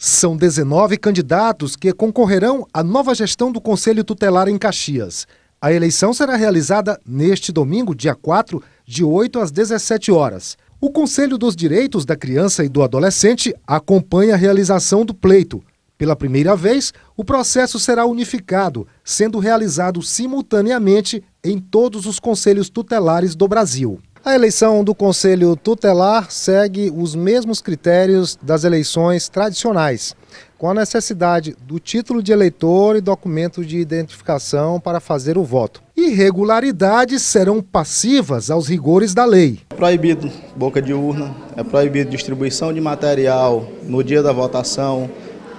São 19 candidatos que concorrerão à nova gestão do Conselho Tutelar em Caxias. A eleição será realizada neste domingo, dia 4, de 8 às 17 horas. O Conselho dos Direitos da Criança e do Adolescente acompanha a realização do pleito. Pela primeira vez, o processo será unificado, sendo realizado simultaneamente em todos os conselhos tutelares do Brasil. A eleição do Conselho Tutelar segue os mesmos critérios das eleições tradicionais, com a necessidade do título de eleitor e documento de identificação para fazer o voto. Irregularidades serão passivas aos rigores da lei. É proibido boca de urna, é proibido distribuição de material no dia da votação,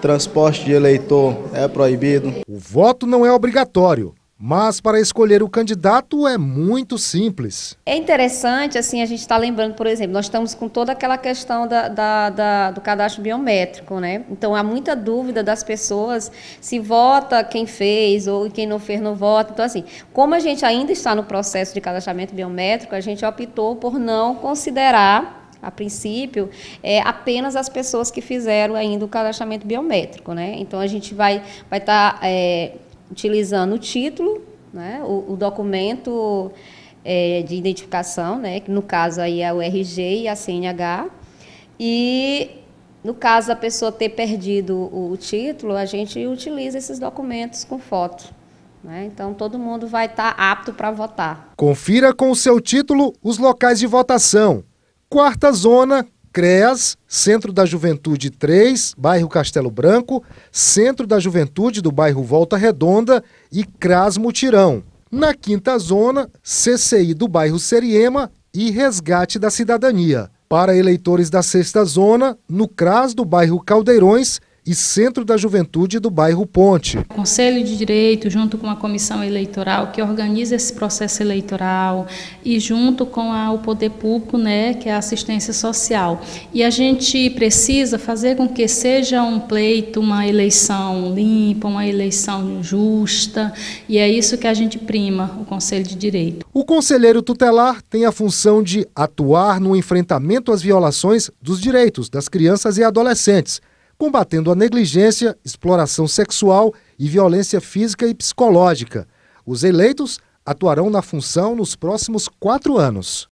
transporte de eleitor é proibido. O voto não é obrigatório mas para escolher o candidato é muito simples. É interessante, assim, a gente está lembrando, por exemplo, nós estamos com toda aquela questão da, da, da, do cadastro biométrico, né? Então há muita dúvida das pessoas se vota quem fez ou quem não fez não vota. Então, assim, como a gente ainda está no processo de cadastramento biométrico, a gente optou por não considerar a princípio, é apenas as pessoas que fizeram ainda o cadastramento biométrico, né? Então a gente vai vai estar tá, é, utilizando o título, né, o, o documento é, de identificação, né, que no caso aí é o RG e a CNH, e no caso da pessoa ter perdido o, o título, a gente utiliza esses documentos com foto. Né? Então todo mundo vai estar tá apto para votar. Confira com o seu título os locais de votação. Quarta zona, CREAS, Centro da Juventude 3, bairro Castelo Branco, Centro da Juventude do bairro Volta Redonda e CRAS Mutirão. Na quinta zona, CCI do bairro Seriema e Resgate da Cidadania. Para eleitores da sexta zona, no CRAS do bairro Caldeirões e Centro da Juventude do bairro Ponte. O Conselho de Direito, junto com a comissão eleitoral que organiza esse processo eleitoral e junto com a, o poder público, né, que é a assistência social. E a gente precisa fazer com que seja um pleito, uma eleição limpa, uma eleição justa, e é isso que a gente prima, o Conselho de Direito. O conselheiro tutelar tem a função de atuar no enfrentamento às violações dos direitos das crianças e adolescentes combatendo a negligência, exploração sexual e violência física e psicológica. Os eleitos atuarão na função nos próximos quatro anos.